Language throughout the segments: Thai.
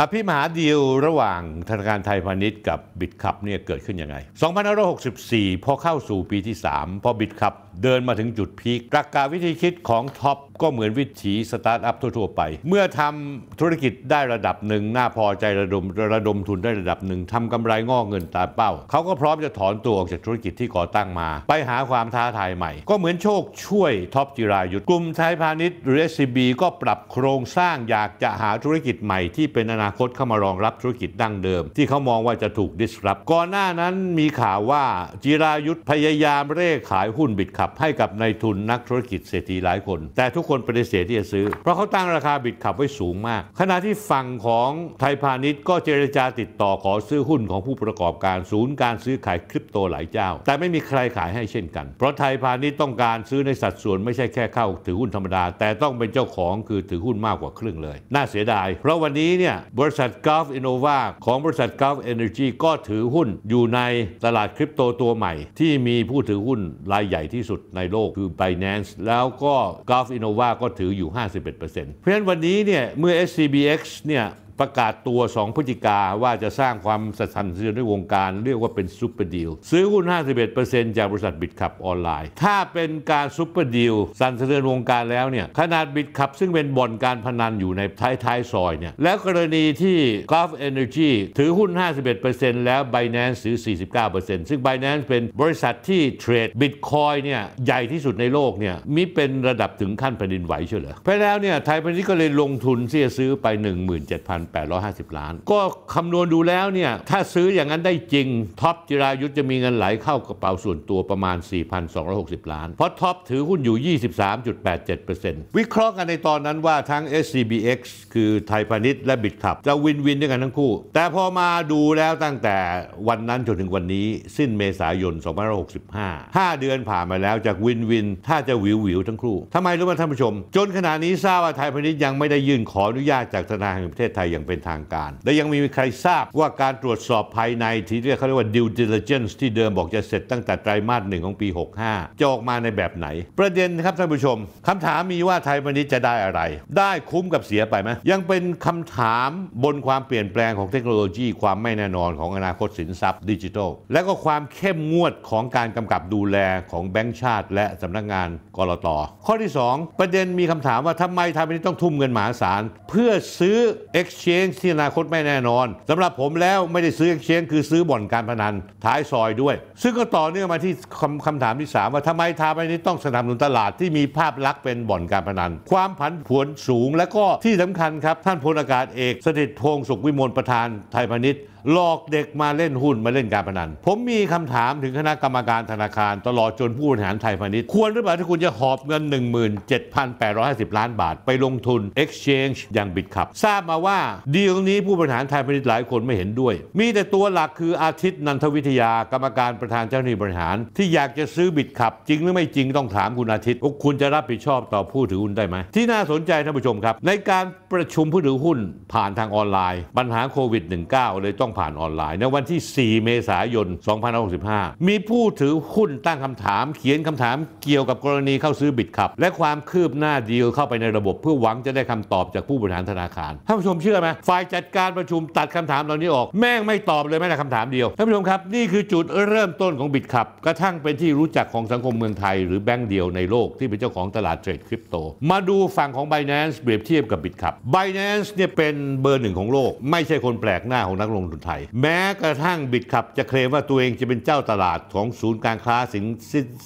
อภิมหาดีลระหว่างธนาคารไทยพาณิชย์กับบิตคัพเนี่ยเกิดขึ้นยังไง2564 พอเข้าสู่ปีที่ 3 พอบิตคัพเดินมาถึงจุดพีคหลักาวิธีคิดของท็อปก็เหมือนวิถีสตาร์ทอัพทั่วๆไป เมื่อทำธุรกิจได้ระดับหนึ่งน่าพอใจระดมระดมทุนได้ระดับหนึ่งทำกำไรงอกเงินตามเป้า เขาก็พร้อมจะถอนตัวออกจากธุรกิจที่ก่อตั้งมา ไปหาความท้าทายใหม่ ก็เหมือนโชคช่วยท็อปจิรายุทธกลุ่มไทยพาณิชย์หรือ SCB ก็ปรับโครงสร้างอยากจะหาธุรกิจใหม่ที่เป็นอนาคตเข้ามารองรับธุรกิจดั้งเดิมที่เขามองว่าจะถูกดิสรับก่อนหน้านั้นมีข่าวว่าจิรายุทธพยายามเร่ขายหุ้นบิดคัาับให้กับนายทุนนักธุรกิจเศรษฐีหลายคน แต่ทุกคนปฏิเสธที่จะซื้อเพราะเขาตั้งราคาบิดขับไว้สูงมาก ขณะที่ฝั่งของไทยพาณิชย์ก็เจรจาติดต่อขอซื้อหุ้นของผู้ประกอบการศูนย์การซื้อขายคริปโตหลายเจ้า แต่ไม่มีใครขายให้เช่นกัน เพราะไทยพาณิชย์ต้องการซื้อในสัดส่วนไม่ใช่แค่เข้าถือหุ้นธรรมดา แต่ต้องเป็นเจ้าของคือถือหุ้นมากกว่าครึ่งเลยน่าเสียดายเพราะวันนี้เนี่ยบริษัท Gulf Innova ของบริษัท g เ l f Energy ก็ถือหุ้น อยู่ในตลาดคริปโตตัวใหม่ ที่มีผู้ถือหุ้นรายใหญ่ที่สุดดในโลกคือ Binance แล้วก็ g u l f Innova ก็ถืออยู่ 51%เพราะฉะนั้นวันนี้เนี่ยเมื่อ SCBX เนี่ยประกาศตัว 2 พฤศจิกาว่าจะสร้างความสัทันสะเทือนในวงการ เรียกว่าเป็นซูเปอร์ดีลซื้อหุ้น 51%จากบริษัทบิตคับออนไลน์ ถ้าเป็นการซูเปอร์ดีลสั่นสะเทือนวงการแล้วเนี่ยขนาดบิตคับซึ่งเป็นบ่อนการพนันอยู่ในท้ายท้ายซอยเนี่ยแล้วกรณีที่ g u l f Energy ถือหุ้น 51%แล้ว Binance ถือ49%ซึ่ง Binance เป็นบริษัทที่เทรดบิตคอยเนี่ยใหญ่ที่สุดในโลกเนี่ยมีเป็นระดับถึงขั้นแผ่นดินไหวเชียวเหรอไปแล้วเนี่ยไทยพาณิชย์ก็เลยลงทุนเสียซื้อไป 17,000 8,850ล้าน ก็คำนวณดูแล้วเนี่ย ถ้าซื้ออย่างนั้นได้จริง ท็อปจิรายุทธจะมีเงินไหลเข้ากระเป๋าส่วนตัวประมาณ 4,260 ล้าน เพราะท็อปถือหุ้นอยู่ 23.87%วิเคราะห์กันในตอนนั้นว่าทั้ง SCBX คือไทยพาณิชย์และบิตคับจะวินวินด้วยกันทั้งคู่ แต่พอมาดูแล้วตั้งแต่วันนั้นจนถึงวันนี้ สิ้นเมษายน2565 5เดือนผ่านมาแล้วจากวินวินถ้าจะวิววิวทั้งคู่ทำไมรู้ไหมท่านผู้ชม จนขณะนี้ทราบว่าไทยพาณิชย์ยังไม่ได้ยื่นขออนุญาตจากธนาคารแห่งประเทศไทยย่างเป็นทางการและยังมีใครทราบว่าการตรวจสอบภายในที่เรียกเขาเรียกว่า due diligence ที่เดิมบอกจะเสร็จตั้งแต่ไตรมาสหนึ่งของปี 65 จะออกมาในแบบไหน ประเด็นครับท่านผู้ชม คำถามมีว่าไทยวันนี้จะได้อะไร ได้คุ้มกับเสียไปไหมยังเป็นคำถามบนความเปลี่ยนแปลงของเทคโนโลยีความไม่แน่นอนของอนาคตสินทรัพย์ดิจิทัลและก็ความเข้มงวดของการกำกับดูแลของแบงก์ชาติ และสำนักงานกรตข้อที่ 2 ประเด็นมีคำถามว่าทำไมไทยวันนี้ต้องทุ่มเงินมหาศาลเพื่อซื้อ e x c h Exchange ที่อนาคตไม่แน่นอนสำหรับผมแล้วไม่ได้ซื้อ Exchange คือซื้อบ่อนการพนันท้ายซอยด้วย ซึ่งก็ต่อเนื่องมาที่คำาถามที่ 3 ว่าทำไมทาไปนี้ต้องสนับสนุนตลาดที่มีภาพลักษณ์เป็นบ่อนการพนัน ความผันผวนสูงและก็ที่สำคัญครับ ท่านพลอากาศเอกสถิตพงศุขวิมลประธานไทยพาณิชย์หลอกเด็กมาเล่นหุ้นมาเล่นการพนันผมมีคำถามถึงคณะกรรมการธนาคารตลอดจนผู้บริหารไทยพาณิชย์ ควรหรือเปล่าที่คุณจะหอบเงิน 17,850 ล้านบาทไปลงทุน Exchange อย่างบิตคับ ทราบมาว่าดีลนี้ผู้บริหารไทยพาณิชย์หลายคนไม่เห็นด้วย มีแต่ตัวหลักคืออาทิตย์นันทวิทยากรรมการประธานเจ้าหนี้บริหาร ที่อยากจะซื้อบิตคับ จริงหรือไม่จริงต้องถามคุณอาทิตย์คุณจะรับผิดชอบต่อผู้ถือหุ้นได้ไหมที่น่าสนใจท่านผู้ชมครับ ในการประชุมผู้ถือหุ้นผ่านทางออนไลน์ปัญหาโควิด -19 เลยต้องผ่านออนไลน์ในวันที่ 4 เมษายน2565มีผู้ถือหุ้นตั้งคำถาม เขียนคำถามเกี่ยวกับกรณีเข้าซื้อบิตคับและความคืบหน้าดีลเข้าไปในระบบ เพื่อหวังจะได้คำตอบจากผู้บริหารธนาคารท่านผู้ชมเชื่อไหมฝ่ายจัดการประชุมตัดคำถามเหล่านี้ออกแม่งไม่ตอบเลยแม้แต่คำถามเดียวท่านผู้ชมครับ นี่คือจุดเริ่มต้นของบิตคับกระทั่งเป็นที่รู้จักของสังคมเมืองไทย หรือแบงก์เดียวในโลกที่เป็นเจ้าของตลาดเทรดคริปโต มาดูฝั่งของ b i แ a น c e เปรียบเทียบกับบิตคับ b i แ a น c e เนี่ยเป็นเบอร์หนึ่งของโลก ไม่ใช่คนแปลกหน้าของนักลงทุนภัยแม้กระทั่งบิดขับจะเคลมว่าตัวเองจะเป็นเจ้าตลาดของศูนย์การค้าสิน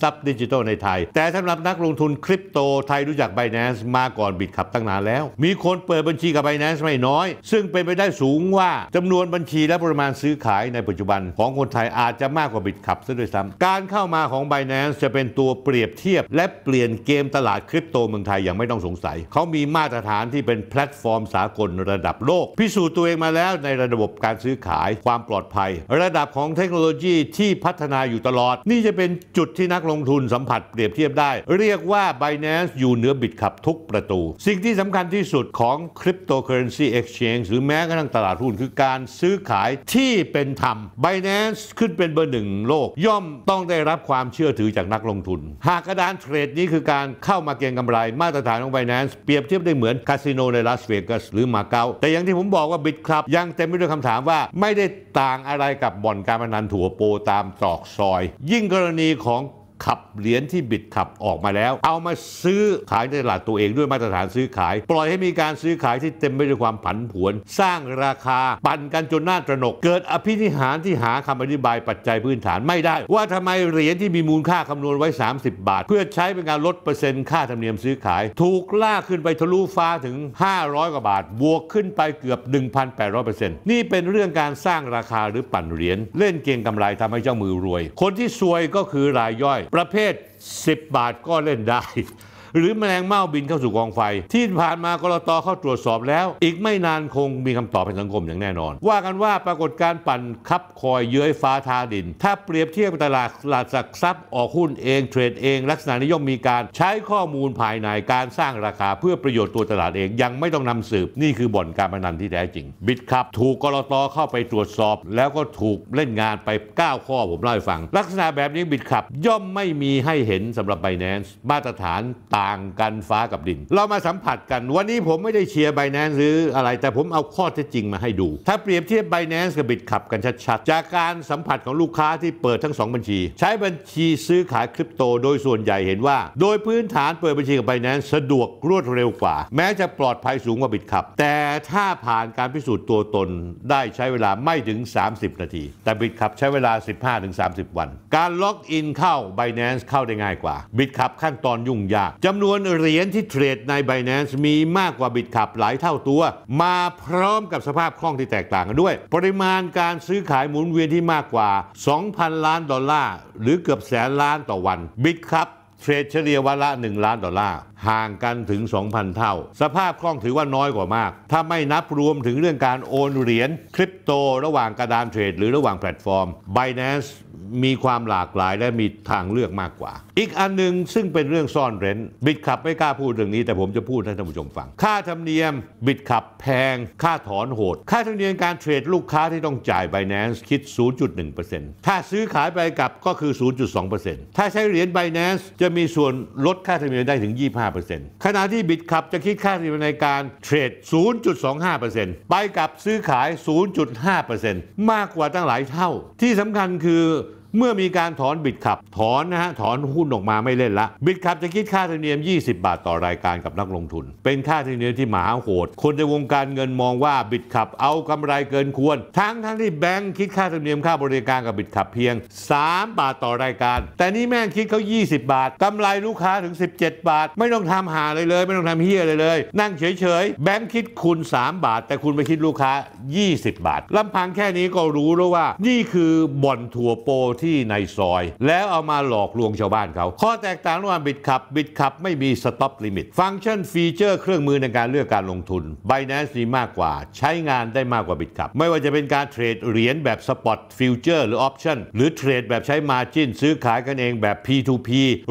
ทรัพย์ดิจิทัลในไทย แต่สำหรับนักลงทุนคริปโตไทยรู้จักไบแนนซ์มาก่อนบิดขับตั้งนานแล้ว มีคนเปิดบัญชีกับไบแนนซ์ไม่น้อย ซึ่งเป็นไปได้สูงว่าจำนวนบัญชีและปริมาณซื้อขายในปัจจุบันของคนไทยอาจจะมากกว่าบิดขับซะด้วยซ้ำการเข้ามาของไบแนนซ์จะเป็นตัวเปรียบเทียบ และเปลี่ยนเกมตลาดคริปโตเมืองไทยอย่างไม่ต้องสงสัย เขามีมาตรฐานที่เป็นแพลตฟอร์มสากลระดับโลก พิสูจน์ตัวเองมาแล้วในระบบการซื้อขายความปลอดภัย ระดับของเทคโนโลยีที่พัฒนาอยู่ตลอด นี่จะเป็นจุดที่นักลงทุนสัมผัสเปรียบเทียบได้ เรียกว่า Binance อยู่เหนือบิตขับทุกประตู สิ่งที่สำคัญที่สุดของ Cryptocurrency Exchange หรือแม้กระทั่งตลาดหุ้นคือการซื้อขายที่เป็นธรรม Binance ขึ้นเป็นเบอร์หนึ่งโลก ย่อมต้องได้รับความเชื่อถือจากนักลงทุน หากกระดานเทรดนี้คือการเข้ามาเก็งกำไรมาตรฐานของ Binance เปรียบเทียบได้เหมือนคาสิโนในลาสเวกัสหรือมาเก๊าแต่อย่างที่ผมบอกว่าบิตครับยังเต็มไปด้วยคำถามว่าไม่ได้ต่างอะไรกับบ่อนการพนันถั่วโปตามตรอกซอย ยิ่งกรณีของขับเหรียญที่บิดขับออกมาแล้ว เอามาซื้อขายในตลาดตัวเองด้วยมาตรฐานซื้อขาย ปล่อยให้มีการซื้อขายที่เต็มไปด้วยความผันผวน สร้างราคาปั่นกันจนน่าตระหนก เกิดอภินิหารที่หาคำอธิบายปัจจัยพื้นฐานไม่ได้ว่าทำไมเหรียญที่มีมูลค่าคำนวณไว้ 30 บาท เพื่อใช้เป็นการลดเปอร์เซ็นต์ค่าธรรมเนียมซื้อขาย ถูกล่าขึ้นไปทะลุฟ้าถึง 500กว่าบาทบวกขึ้นไปเกือบ 1,800%นี่เป็นเรื่องการสร้างราคาหรือปั่นเหรียญเล่นเกงกำไรทำให้เจ้ามือรวย คนที่ซวยก็คือรายย่อยประเภท 10 บาทก็เล่นได้หรือแมลงเม่าบินเข้าสู่กองไฟ ที่ผ่านมากรตเข้าตรวจสอบแล้ว อีกไม่นานคงมีคำตอบให้สังคมอย่างแน่นอน ว่ากันว่าปรากฏการปั่นคับคอยเย้ยฟ้าทาดิน ถ้าเปรียบเทียบตลาดตลาดสักทรัพย์ ออกหุ้นเองเทรดเอง ลักษณะนิยมมีการใช้ข้อมูลภายในการสร้างราคาเพื่อประโยชน์ตัวตลาดเองยังไม่ต้องนำสืบนี่คือบ่อนการพนันที่แท้จริงบิดคับถูกกรตเข้าไปตรวจสอบ แล้วก็ถูกเล่นงานไป 9 ข้อผมเล่าให้ฟังลักษณะแบบนี้บิดคับ ย่อมไม่มีให้เห็นสำหรับไบแนนซ์มาตรฐานตางกันฟ้ากับดิน เรามาสัมผัสกัน วันนี้ผมไม่ได้เชียร์ไบแนนซ์หรืออะไรแต่ผมเอาข้อเท็จจริงมาให้ดู ถ้าเปรียบเทียบไบแนนซ์กับบิตขับกันชัดๆจากการสัมผัสของลูกค้าที่เปิดทั้ง 2 บัญชี ใช้บัญชีซื้อขายคริปโตโดยส่วนใหญ่เห็นว่า โดยพื้นฐานเปิดบัญชีกับไบแนนซ์สะดวกรวดเร็วกว่า แม้จะปลอดภัยสูงกว่าบิตขับแต่ถ้าผ่านการพิสูจน์ตัวตนได้ใช้เวลาไม่ถึง 30 นาที แต่บิตขับใช้เวลา 15-30 วัน การล็อกอินเข้าไบแนนซ์เข้าได้ง่ายกว่าบิตขับขั้นตอนยุ่งยากจะำนวนเหรียญที่เทรดใน Binance มีมากกว่าบิตคับหลายเท่าตัว มาพร้อมกับสภาพคล่องที่แตกต่างกันด้วย ปริมาณการซื้อขายหมุนเวียนที่มากกว่า 2,000 ล้านดอลลาร์ หรือเกือบแสนล้านต่อวันบิตคับเทรดเฉลี่ยวันละ1 ล้านดอลลาร์ห่างกันถึง 2,000 เท่า สภาพคล่องถือว่าน้อยกว่ามาก ถ้าไม่นับรวมถึงเรื่องการโอนเหรียญคริปโตระหว่างกระดานเทรดหรือระหว่างแพลตฟอร์ม Binance มีความหลากหลายและมีทางเลือกมากกว่า อีกอันหนึ่งซึ่งเป็นเรื่องซ่อนเร้นบิตขับไม่กล้าพูดเรื่องนี้แต่ผมจะพูดให้ท่านผู้ชมฟัง ค่าธรรมเนียมบิตขับแพง ค่าถอนโหด ค่าธรรมเนียมการเทรดลูกค้าที่ต้องจ่าย Binance คิด 0.1%ถ้าซื้อขายไปกับก็คือ 0.2%ถ้าใช้เหรียญ Binance จะมีส่วนลดค่าธรรมเนียมได้ถึง25 0.25%ขณะที่บิตคับจะคิดค่าธรรมเนียมในการเทรด 0.25%ไปกับซื้อขาย 0.5%มากกว่าตั้งหลายเท่า ที่สำคัญคือเมื่อมีการถอนบิดขับถอนนะฮะถอนหุ้นออกมาไม่เล่นละบิดขับจะคิดค่าธรรมเนียม 20 บาทต่อรายการกับนักลงทุน เป็นค่าธรรมเนียมที่หมาโหด คนในวงการเงินมองว่าบิดขับเอากำไรเกินควร ทั้งทั้งที่แบงค์คิดค่าธรรมเนียมค่าบริการกับบิดขับเพียง 3 บาทต่อรายการ แต่นี่แม่งคิดเขา20 บาท กำไรลูกค้าถึง 17 บาท ไม่ต้องทำหาเลยเลยไม่ต้องทำเฮียเลยเลย นั่งเฉยๆแบงค์คิดคุณ 3 บาท แต่คุณไปคิดลูกค้า 20 บาท ลำพังแค่นี้ก็รู้แล้วว่านี่คือบ่อนถั่วโปที่ในซอย แล้วเอามาหลอกลวงชาวบ้านเขาข้อแตกต่างระหว่างบิตคับบิตคับไม่มีสต็อปลิมิตฟังก์ชันฟีเจอร์เครื่องมือในการเลือกการลงทุนบแนนซีมากกว่าใช้งานได้มากกว่าบิตคับไม่ว่าจะเป็นการเทรดเหรียญแบบสปอตฟิวเจอร์หรือออปชั่นหรือเทรดแบบใช้มาจินซื้อขายกันเองแบบ P2P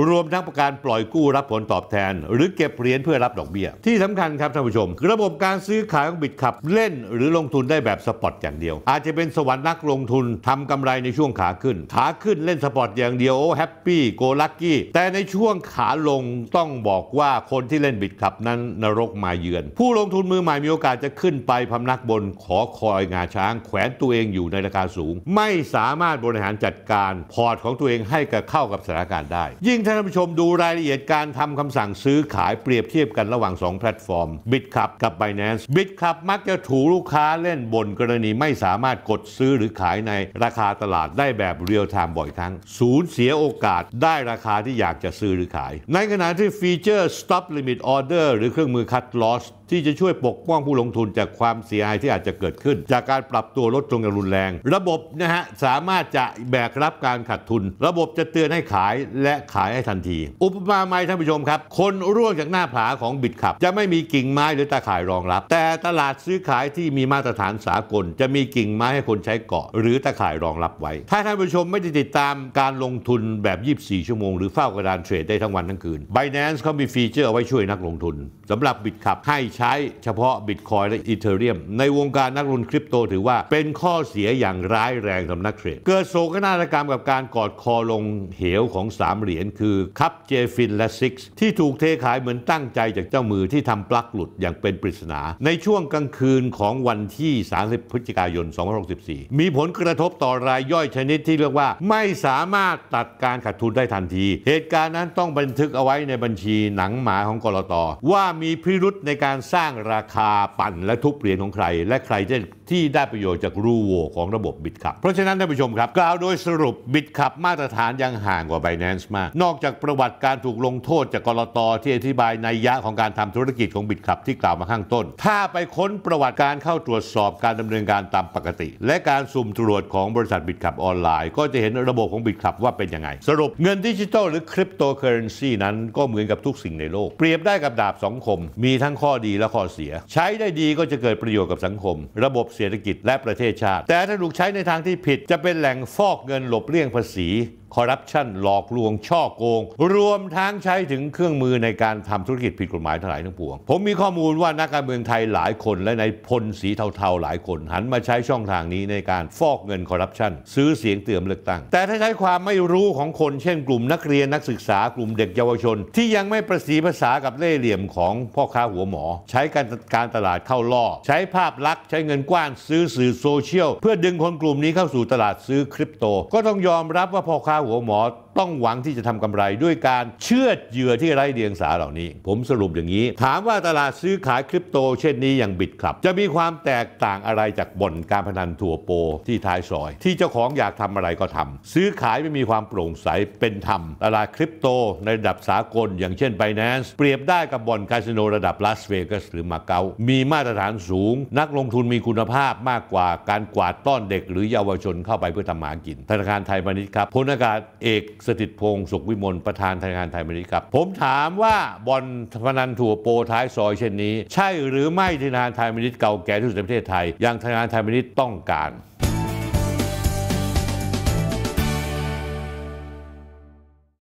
รวมทั้งประการปล่อยกู้รับผลตอบแทน หรือเก็บเหรียญเพื่อรับดอกเบี้ยที่สำคัญครับท่านผู้ชมระบบการซื้อขายของบิตคับเล่น หรือลงทุนได้แบบสปอตอย่างเดียว อาจจะเป็นสวรรค์นักลงทุนทำกำไรในช่วงขาขึ้นทขาขึ้นเล่นสปอร์ตอย่างเดียวแฮปปี้โกลักกี้แต่ในช่วงขาลงต้องบอกว่าคนที่เล่นบิดขับนั้นนรกมาเยือน ผู้ลงทุนมือใหม่มีโอกาสจะขึ้นไปพำนักบนขอคอยงาช้างแขวนตัวเองอยู่ในราคาสูง ไม่สามารถบริหารจัดการพอร์ตของตัวเองให้กับเข้ากับสถานการณ์ได้ ยิ่งท่านผู้ชมดูรายละเอียดการทำคำสั่งซื้อขายเปรียบเทียบกันระหว่าง2แพลตฟอร์มบิตคับกับ b i n a n c e บิ t c ับมักจะถูลูกค้าเล่นบนกรณีไม่สามารถกดซื้อหรือขายในราคาตลาดได้แบบเรียลไทม์บ่อยครั้งสูญเสียโอกาสได้ราคาที่อยากจะซื้อหรือขาย ในขณะที่ฟีเจอร์ stop limit order หรือเครื่องมือ cut loss ที่จะช่วยปกป้องผู้ลงทุนจากความเสียหายที่อาจจะเกิดขึ้น จากการปรับตัวลดลงอย่างรุนแรง ระบบนะฮะสามารถจะแบกรับการขาดทุน ระบบจะเตือนให้ขายและขายให้ทันที อุปมาไหม้ท่านผู้ชมครับ คนร่วงจากหน้าผาของบิดขับจะไม่มีกิ่งไม้หรือตาข่ายรองรับ แต่ตลาดซื้อขายที่มีมาตรฐานสากล จะมีกิ่งไม้ให้คนใช้เกาะ หรือตาข่ายรองรับไว้ ถ้าท่านผู้ชมไม่ได้ติดตามการลงทุนแบบ24ชั่วโมงหรือเฝ้ากระดานเทรดได้ทั้งวันทั้งคืน Binance เขามีฟีเจอร์ไว้ช่วยนักลงทุนสำหรับบิดขับให้ใช้เฉพาะบิตคอยและอีเทอเรียม ในวงการนักลงทุนคริปโตถือว่าเป็นข้อเสียอย่างร้ายแรงสำนักเทรดเกิดโศกนาฏกรรมกับการกอดคอลงเหวของ3เหรียญคือคัพเจฟินและซิกที่ถูกเทขายเหมือนตั้งใจจากเจ้ามือที่ทำปลั๊กหลุดอย่างเป็นปริศนา ในช่วงกลางคืนของวันที่ 30 พฤศจิกายน 2064มีผลกระทบต่อรายย่อยชนิดที่เรียกว่า ไม่สามารถตัดการขาดทุนได้ทันที เหตุการณ์นั้นต้องบันทึกเอาไว้ในบัญชีหนังหมาของกรตว่ามีพิรุษในการสร้างราคาปั่นและทุบเหรียญของใครและใครจะที่ได้ประโยชน์จากรูโว่ของระบบบิตคับ เพราะฉะนั้นท่านผู้ชมครับกล่าวโดยสรุปบิตคับมาตรฐานยังห่างกว่าไ i แ a นซ์มาก นอกจากประวัติการถูกลงโทษจากกรตที่อธิบายในยะของการทำธุรกิจของบิตคับที่กล่าวมาข้างต้น ถ้าไปค้นประวัติการเข้าตรวจสอบการดำเนินการตามปกติ และการสุ่มตรวจของบริษัทบิตคับออนไลน์ก็จะเห็นระบบของบิตคับว่าเป็นยังไงสรุปเงินดิจิทัลหรือคริปโตเคอเรนซีนั้นก็เหมือนกับทุกสิ่งในโลก เปรียบได้กับดาบสองคม มีทั้งข้อดีและข้อเสีย ใช้ได้ดีก็จะเกิดประโยชน์กับสังคม ระบบเศรษฐกิจและประเทศชาติ แต่ถ้าถูกใช้ในทางที่ผิดจะเป็นแหล่งฟอกเงินหลบเลี่ยงภาษีคอร์รัปชันหลอกลวงช่อโกง รวมทั้งใช้ถึงเครื่องมือในการทำธุรกิจผิดกฎหมายทั้งหลายทั้งปวงผมมีข้อมูลว่านักการเมืองไทยหลายคนและในพลสีเทาๆหลายคนหันมาใช้ช่องทางนี้ในการฟอกเงินคอร์รัปชันซื้อเสียงเตือมเลือกตั้ง แต่ถ้าใช้ความไม่รู้ของคนเช่นกลุ่มนักเรียนนักศึกษากลุ่มเด็กเยาวชนที่ยังไม่ประสีภาษากับเล่เหลี่ยมของพ่อค้าหัวหมอ ใช้การการตลาดเข้าล่อใช้ภาพลักษณ์ใช้เงินกว้านซื้อสื่อโซเชียลเพื่อดึงคนกลุ่มนี้เข้าสู่ตลาดซื้อคริปโต ก็ต้องยอมรับว่าพ่อค้า我么？ต้องหวังที่จะทำกำไรด้วยการเชื่อเหยื่อที่ไร้เดียงสาเหล่านี้ ผมสรุปอย่างนี้ ถามว่าตลาดซื้อขายคริปโตเช่นนี้อย่างบิดครับจะมีความแตกต่างอะไรจากบ่อนการพนันทั่วโปที่ท้ายซอย ที่เจ้าของอยากทำอะไรก็ทำ ซื้อขายไม่มีความโปร่งใสเป็นธรรม ตลาดคริปโตในระดับสากล อย่างเช่น b i n a n c e เปรียบได้กับบ่อนคาสิโนระดับลาสเวกัสหรือมาเก๊ามีมาตรฐานสูง นักลงทุนมีคุณภาพมากกว่าการกวาดต้อนเด็ก หรือเยาวชนเข้าไปเพื่อทำหมากินธนาคารไทยพาณิชย์ครับพลอากาศเอกสสถิตพงศ์สุขวิมลประธานธนาคารไทยมณิครับ ผมถามว่าบอลพนันถั่วโปท้ายซอยเช่นนี้ ใช่หรือไม่ธนาคารไทยมณิเก่าแก่ที่สุดในประเทศไทยอย่างธนาคารไทยมณิต้องการ